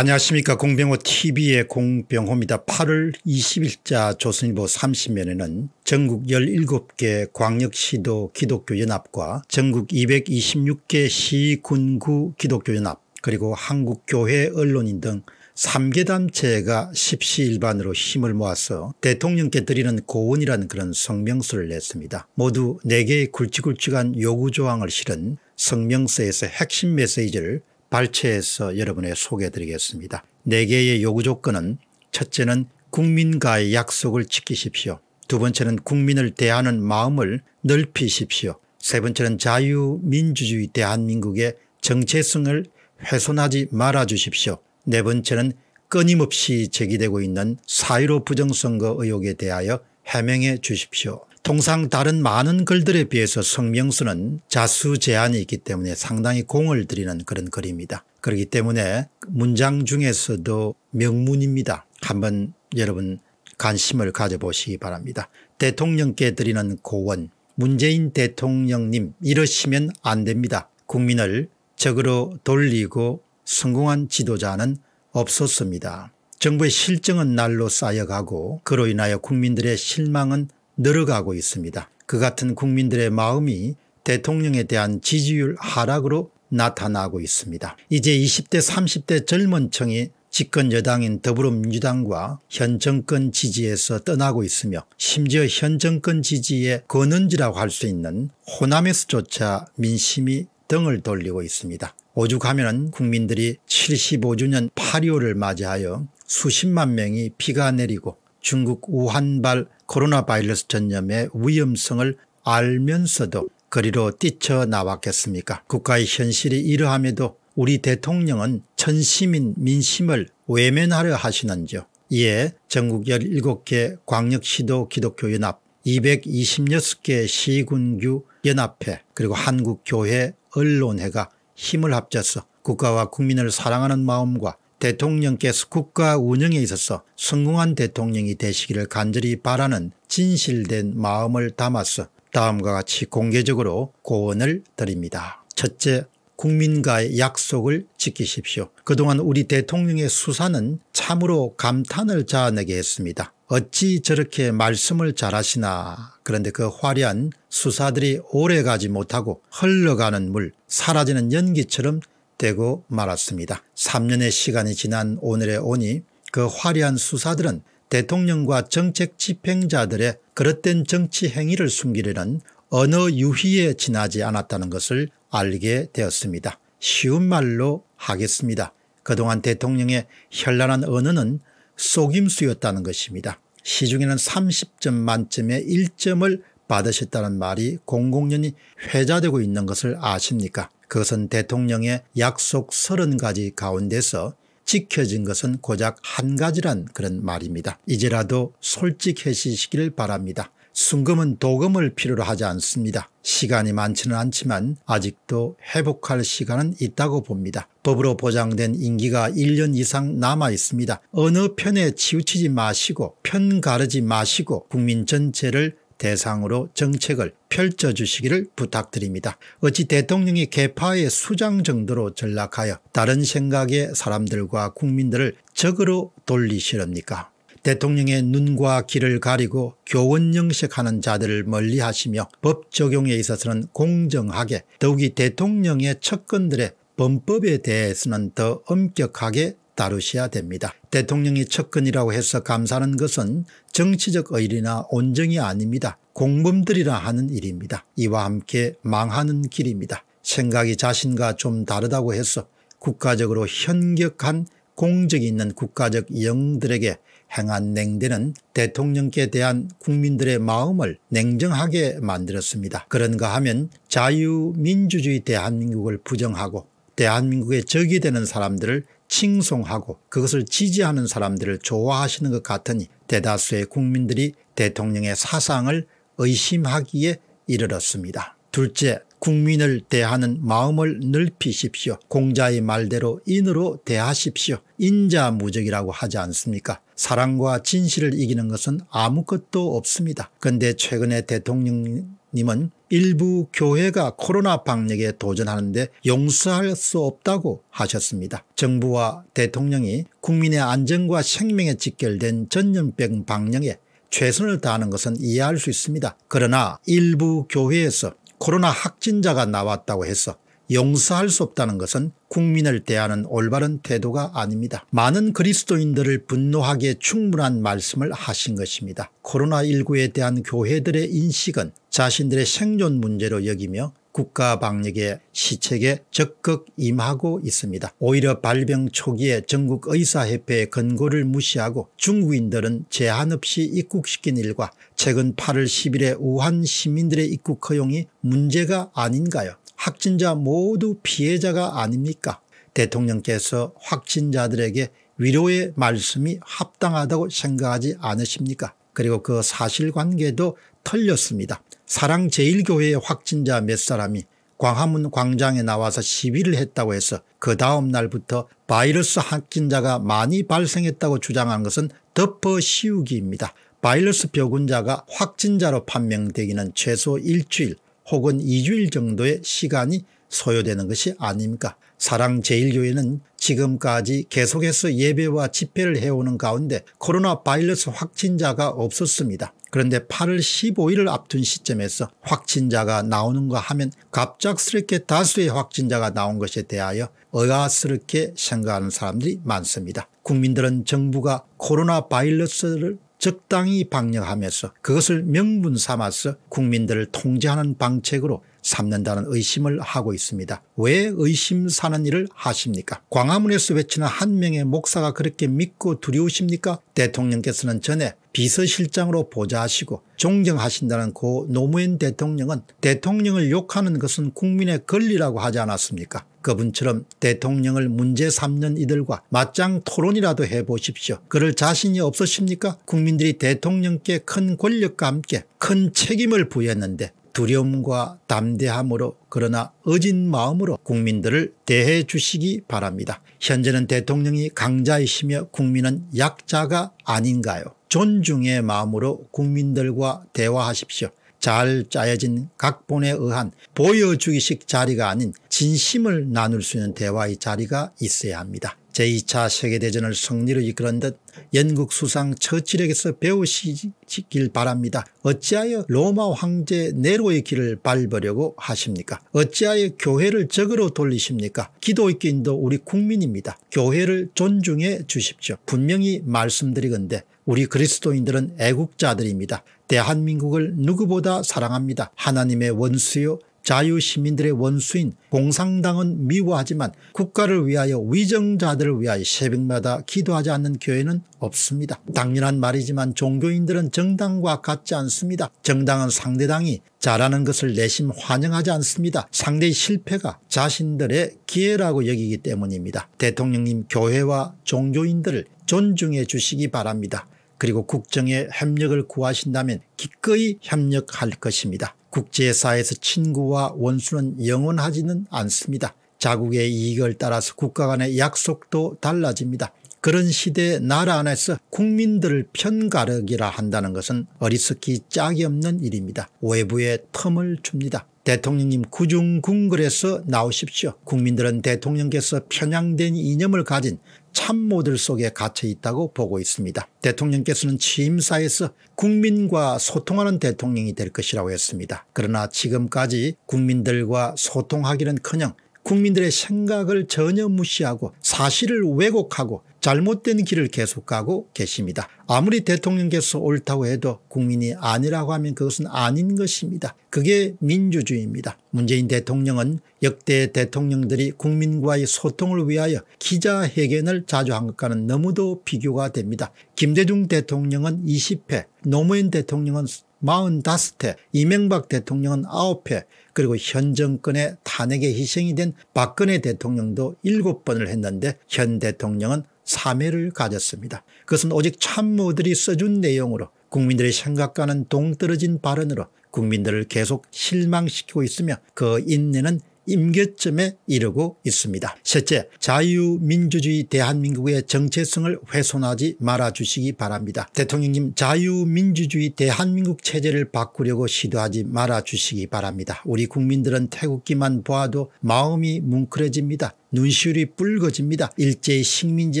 안녕하십니까 공병호TV의 공병호입니다. 8월 20일자 조선일보 30면에는 전국 17개 광역시도 기독교연합과 전국 226개 시군구 기독교연합 그리고 한국교회 언론인 등 3개 단체가 십시일반으로 힘을 모아서 대통령께 드리는 고원이라는 그런 성명서를 냈습니다. 모두 4개의 굵직굵직한 요구조항을 실은 성명서에서 핵심 메시지를 발췌해서 여러분의 소개해 드리겠습니다. 네 개의 요구 조건은 첫째는 국민과의 약속을 지키십시오. 두 번째는 국민을 대하는 마음을 넓히십시오. 세 번째는 자유민주주의 대한민국의 정체성을 훼손하지 말아 주십시오. 네 번째는 끊임없이 제기되고 있는 사1로 부정선거 의혹에 대하여 해명해 주십시오. 통상 다른 많은 글들에 비해서 성명서는 자수 제한이 있기 때문에 상당히 공을 들이는 그런 글입니다. 그렇기 때문에 문장 중에서도 명문입니다. 한번 여러분 관심을 가져보시기 바랍니다. 대통령께 드리는 고원 문재인 대통령님 이러시면 안 됩니다. 국민을 적으로 돌리고 성공한 지도자는 없었습니다. 정부의 실정은 날로 쌓여가고 그로 인하여 국민들의 실망은 늘어가고 있습니다. 그 같은 국민들의 마음이 대통령에 대한 지지율 하락으로 나타나고 있습니다. 이제 20대 30대 젊은 층이 집권 여당인 더불어민주당과 현 정권 지지에서 떠나고 있으며 심지어 현 정권 지지의 권은지라고 할 수 있는 호남에서조차 민심이 등을 돌리고 있습니다. 오죽하면 국민들이 75주년 8.25를 맞이하여 수십만 명이 비가 내리고 중국 우한발 코로나 바이러스 전염의 위험성을 알면서도 거리로 뛰쳐나왔겠습니까 국가의 현실이 이러함에도 우리 대통령은 천 시민 민심을 외면하려 하시는지요. 이에 전국 17개 광역시도 기독교연합 226개 시군규 연합회 그리고 한국교회 언론회가 힘을 합쳐서 국가와 국민을 사랑하는 마음과 대통령께서 국가 운영에 있어서 성공한 대통령이 되시기를 간절히 바라는 진실된 마음을 담아서 다음과 같이 공개적으로 고언을 드립니다. 첫째, 국민과의 약속을 지키십시오. 그동안 우리 대통령의 수사는 참으로 감탄을 자아내게 했습니다. 어찌 저렇게 말씀을 잘하시나 그런데 그 화려한 수사들이 오래가지 못하고 흘러가는 물 사라지는 연기처럼 되고 말았습니다. 3년의 시간이 지난 오늘에 오니 그 화려한 수사들은 대통령과 정책 집행자들의 그릇된 정치 행위를 숨기려는 어느 유희에 지나지 않았다는 것을 알게 되었습니다. 쉬운 말로 하겠습니다. 그동안 대통령의 현란한 언어는 속임수였다는 것입니다. 시중에는 30점 만점에 1점을 받으셨다는 말이 공공연히 회자되고 있는 것을 아십니까? 그것은 대통령의 약속 30가지 가운데서 지켜진 것은 고작 한 가지란 그런 말입니다. 이제라도 솔직해지시기를 바랍니다. 순금은 도금을 필요로 하지 않습니다. 시간이 많지는 않지만 아직도 회복할 시간은 있다고 봅니다. 법으로 보장된 임기가 1년 이상 남아 있습니다. 어느 편에 치우치지 마시고 편 가르지 마시고 국민 전체를 대상으로 정책을 펼쳐 주시기를 부탁드립니다. 어찌 대통령이 개파의 수장 정도로 전락하여 다른 생각의 사람들과 국민들을 적으로 돌리시렵니까? 대통령의 눈과 귀를 가리고 교원 영식하는 자들을 멀리하시며 법 적용에 있어서는 공정하게 더욱이 대통령의 측근들의 범법에 대해서는 더 엄격하게 다루셔야 됩니다. 대통령이 측근이라고 해서 감사하는 것은 정치적 의리나 온정이 아닙니다. 공범들이라 하는 일입니다. 이와 함께 망하는 길입니다. 생각이 자신과 좀 다르다고 해서 국가적으로 현격한 공적이 있는 국가적 영웅들에게 행한 냉대는 대통령께 대한 국민들의 마음을 냉정하게 만들었습니다. 그런가 하면 자유민주주의 대한민국을 부정하고 대한민국의 적이 되는 사람들을 칭송하고 그것을 지지하는 사람들을 좋아하시는 것 같으니 대다수의 국민들이 대통령의 사상을 의심하기에 이르렀습니다. 둘째, 국민을 대하는 마음을 넓히십시오. 공자의 말대로 인으로 대하십시오. 인자무적이라고 하지 않습니까? 사랑과 진실을 이기는 것은 아무것도 없습니다. 근데 최근에 대통령 님은 일부 교회가 코로나 방역에 도전하는데 용서할 수 없다고 하셨습니다. 정부와 대통령이 국민의 안전과 생명에 직결된 전염병 방역에 최선을 다하는 것은 이해할 수 있습니다. 그러나 일부 교회에서 코로나 확진자가 나왔다고 해서 용서할 수 없다는 것은 국민을 대하는 올바른 태도가 아닙니다. 많은 그리스도인들을 분노하기에 충분한 말씀을 하신 것입니다. 코로나19에 대한 교회들의 인식은 자신들의 생존 문제로 여기며 국가 방역의 시책에 적극 임하고 있습니다. 오히려 발병 초기에 전국의사협회의 권고를 무시하고 중국인들은 제한 없이 입국시킨 일과 최근 8월 1 0일에 우한 시민들의 입국 허용이 문제가 아닌가요? 확진자 모두 피해자가 아닙니까? 대통령께서 확진자들에게 위로의 말씀이 합당하다고 생각하지 않으십니까? 그리고 그 사실관계도 틀렸습니다. 사랑제일교회 확진자 몇 사람이 광화문 광장에 나와서 시위를 했다고 해서 그 다음 날부터 바이러스 확진자가 많이 발생했다고 주장한 것은 덮어 씌우기입니다. 바이러스 병군자가 확진자로 판명되기는 최소 일주일 혹은 2주일 정도의 시간이 소요되는 것이 아닙니까 사랑제일교회는 지금까지 계속해서 예배와 집회를 해오는 가운데 코로나 바이러스 확진자가 없었습니다. 그런데 8월 15일을 앞둔 시점에서 확진자가 나오는가 하면 갑작스럽게 다수의 확진자가 나온 것에 대하여 의아스럽게 생각하는 사람들이 많습니다. 국민들은 정부가 코로나 바이러스를 적당히 방역하면서 그것을 명분 삼아서 국민들을 통제하는 방책으로 삼는다는 의심을 하고 있습니다. 왜 의심 사는 일을 하십니까? 광화문에서 외치는 한 명의 목사가 그렇게 믿고 두려우십니까? 대통령께서는 전에 비서실장으로 보좌하시고 존경하신다는 고 노무현 대통령은 대통령을 욕하는 것은 국민의 권리라고 하지 않았습니까? 그분처럼 대통령을 문제 삼는 이들과 맞짱 토론이라도 해보십시오. 그럴 자신이 없으십니까? 국민들이 대통령께 큰 권력과 함께 큰 책임을 부여했는데 두려움과 담대함으로 그러나 어진 마음으로 국민들을 대해 주시기 바랍니다. 현재는 대통령이 강자이시며 국민은 약자가 아닌가요? 존중의 마음으로 국민들과 대화하십시오. 잘 짜여진 각본에 의한 보여주기식 자리가 아닌 진심을 나눌 수 있는 대화의 자리가 있어야 합니다. 제2차 세계대전을 승리로 이끌은 듯 영국 수상 처칠에게서 배우시길 바랍니다. 어찌하여 로마 황제 네로의 길을 밟으려고 하십니까? 어찌하여 교회를 적으로 돌리십니까? 기도의인도 우리 국민입니다. 교회를 존중해 주십시오. 분명히 말씀드리건대 우리 그리스도인들은 애국자들입니다. 대한민국을 누구보다 사랑합니다. 하나님의 원수요 자유시민들의 원수인 공산당은 미워하지만 국가를 위하여 위정자들을 위하여 새벽마다 기도하지 않는 교회는 없습니다. 당연한 말이지만 종교인들은 정당과 같지 않습니다. 정당은 상대당이 잘하는 것을 내심 환영하지 않습니다. 상대의 실패가 자신들의 기회라고 여기기 때문입니다. 대통령님 교회와 종교인들을 존중해 주시기 바랍니다. 그리고 국정에 협력을 구하신다면 기꺼이 협력할 것입니다. 국제사에서 친구와 원수는 영원하지는 않습니다. 자국의 이익을 따라서 국가 간의 약속도 달라집니다. 그런 시대에 나라 안에서 국민들을 편가르기라 한다는 것은 어리석기 짝이 없는 일입니다. 외부에 틈을 줍니다. 대통령님 구중궁궐에서 나오십시오. 국민들은 대통령께서 편향된 이념을 가진 참모들 속에 갇혀 있다고 보고 있습니다. 대통령께서는 취임사에서 국민과 소통하는 대통령이 될 것이라고 했습니다. 그러나 지금까지 국민들과 소통하기는커녕 국민들의 생각을 전혀 무시하고 사실을 왜곡하고 잘못된 길을 계속 가고 계십니다. 아무리 대통령께서 옳다고 해도 국민이 아니라고 하면 그것은 아닌 것입니다. 그게 민주주의입니다. 문재인 대통령은 역대 대통령들이 국민과의 소통을 위하여 기자회견을 자주 한 것과는 너무도 비교가 됩니다. 김대중 대통령은 20회, 노무현 대통령은 45회, 이명박 대통령은 9회, 그리고 현 정권의 탄핵에 희생이 된 박근혜 대통령도 7번을 했는데 현 대통령은 3회를 가졌습니다. 그것은 오직 참모들이 써준 내용으로 국민들의 생각과는 동떨어진 발언으로 국민들을 계속 실망시키고 있으며 그 인내는 임계점에 이르고 있습니다. 셋째, 자유민주주의 대한민국의 정체성을 훼손하지 말아주시기 바랍니다. 대통령님 자유민주주의 대한민국 체제를 바꾸려고 시도하지 말아주시기 바랍니다. 우리 국민들은 태국기만 보아도 마음이 뭉클해집니다. 눈시울이 붉어집니다. 일제의 식민지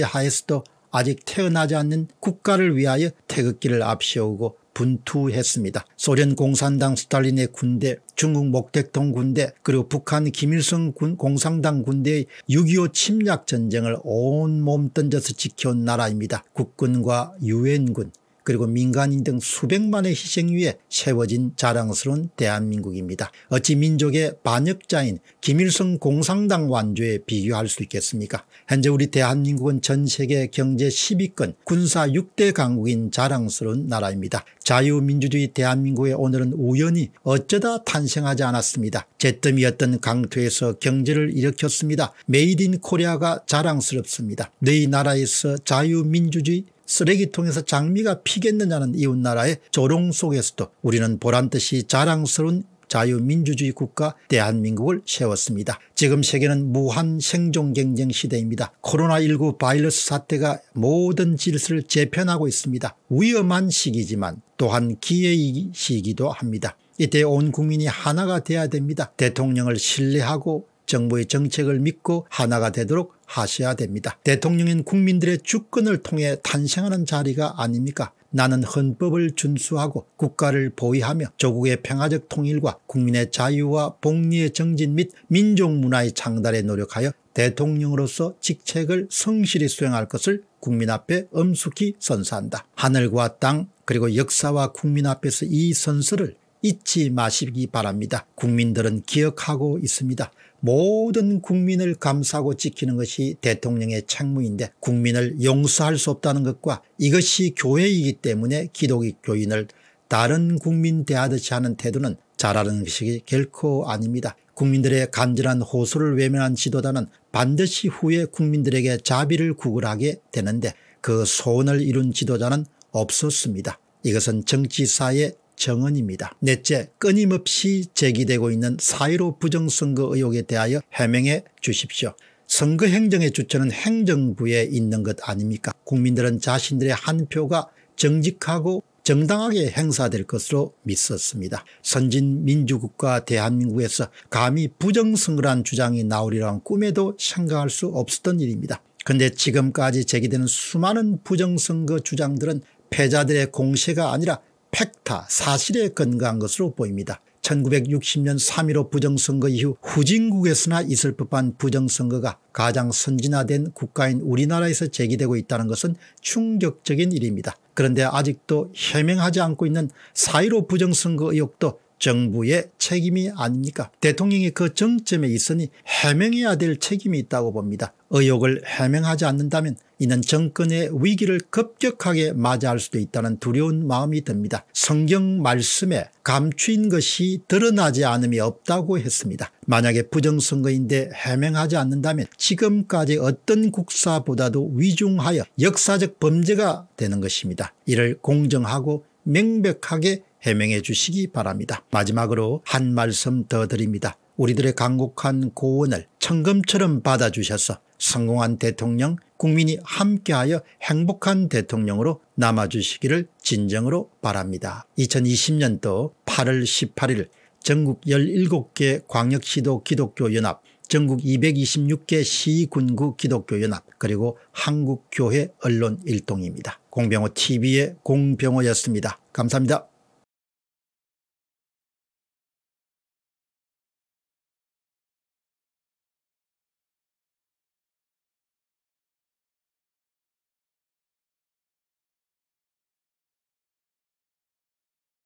하에서도 아직 태어나지 않는 국가를 위하여 태극기를 앞세우고 분투했습니다. 소련 공산당 스탈린의 군대 중국 목택동 군대 그리고 북한 김일성 군 공산당 군대의 6.25 침략 전쟁을 온 몸 던져서 지켜온 나라입니다. 국군과 유엔군 그리고 민간인 등 수백만의 희생 위에 세워진 자랑스러운 대한민국입니다. 어찌 민족의 반역자인 김일성 공상당 완주에 비교할 수 있겠습니까 현재 우리 대한민국은 전 세계 경제 10위권 군사 6대 강국인 자랑스러운 나라입니다. 자유민주주의 대한민국에 오늘은 우연히 어쩌다 탄생하지 않았습니다. 제뜸이었던 강토에서 경제를 일으켰습니다. 메이드 인 코리아가 자랑스럽습니다. 너희 나라에서 자유민주주의 쓰레기통에서 장미가 피겠느냐는 이웃나라의 조롱 속에서도 우리는 보란듯이 자랑스러운 자유민주주의 국가 대한민국을 세웠습니다. 지금 세계는 무한 생존 경쟁 시대입니다. 코로나19 바이러스 사태가 모든 질서를 재편하고 있습니다. 위험한 시기지만 또한 기회의시기도 합니다. 이때 온 국민이 하나가 돼야 됩니다. 대통령을 신뢰하고 정부의 정책을 믿고 하나가 되도록 하셔야 됩니다. 대통령인 국민들의 주권을 통해 탄생하는 자리가 아닙니까? 나는 헌법을 준수하고 국가를 보위하며 조국의 평화적 통일과 국민의 자유와 복리의 정진 및 민족문화의 창달에 노력하여 대통령으로서 직책을 성실히 수행할 것을 국민 앞에 엄숙히 선사한다. 하늘과 땅 그리고 역사와 국민 앞에서 이 선서를 잊지 마시기 바랍니다. 국민들은 기억하고 있습니다. 모든 국민을 감싸고 지키는 것이 대통령의 책무인데 국민을 용서할 수 없다는 것과 이것이 교회이기 때문에 기독교인을 다른 국민 대하듯이 하는 태도는 잘하는 것이 결코 아닙니다. 국민들의 간절한 호소를 외면한 지도자는 반드시 후에 국민들에게 자비를 구걸하게 되는데 그 소원을 이룬 지도자는 없었습니다. 이것은 정치사의 정언입니다. 넷째, 끊임없이 제기되고 있는 사1로 부정선거 의혹에 대하여 해명해 주십시오. 선거행정의 주체는 행정부에 있는 것 아닙니까 국민들은 자신들의 한 표가 정직하고 정당하게 행사될 것으로 믿었습니다. 선진 민주국가 대한민국에서 감히 부정선거란 주장이 나오리란 꿈에도 생각할 수 없었던 일입니다. 근데 지금까지 제기되는 수많은 부정선거 주장들은 패자들의 공세가 아니라 팩타 사실에 근거한 것으로 보입니다. 1960년 3.15 부정선거 이후 후진국에서나 있을 법한 부정선거가 가장 선진화된 국가인 우리나라에서 제기되고 있다는 것은 충격적인 일입니다. 그런데 아직도 해명하지 않고 있는 4.15 부정선거 의혹도 정부의 책임이 아닙니까 대통령이 그 정점에 있으니 해명해야 될 책임이 있다고 봅니다. 의혹을 해명하지 않는다면 이는 정권의 위기를 급격하게 맞이할 수도 있다는 두려운 마음이 듭니다. 성경 말씀에 감추인 것이 드러나지 않음이 없다고 했습니다. 만약에 부정선거인데 해명하지 않는다면 지금까지 어떤 국사보다도 위중하여 역사적 범죄가 되는 것입니다. 이를 공정하고 명백하게 해명해 주시기 바랍니다. 마지막으로 한 말씀 더 드립니다. 우리들의 강국한 고원을 청금처럼 받아주셔서 성공한 대통령 국민이 함께하여 행복한 대통령으로 남아주시기를 진정으로 바랍니다. 2020년도 8월 18일 전국 17개 광역시도 기독교연합 전국 226개 시군구 기독교연합 그리고 한국교회 언론일동입니다. 공병호TV의 공병호였습니다. 감사합니다.